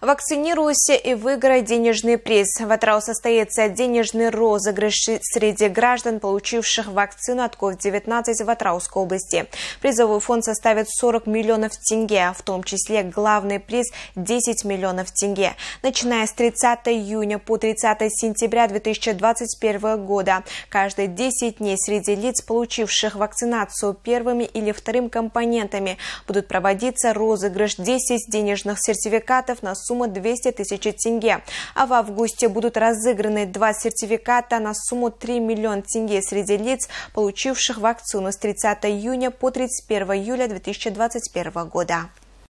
Вакцинируйся и выиграй денежный приз. В Атрау состоится денежный розыгрыш среди граждан, получивших вакцину от COVID-19 в Атрауской области. Призовой фонд составит 40 миллионов тенге, в том числе главный приз 10 миллионов тенге. Начиная с 30 июня по 30 сентября 2021 года, каждые 10 дней среди лиц, получивших вакцинацию первыми или вторым компонентами, будут проводиться розыгрыш 10 денежных сертификатов на суммы 200 тысяч тенге. А в августе будут разыграны два сертификата на сумму 3 миллиона тенге среди лиц, получивших вакцину с 30 июня по 31 июля 2021 года.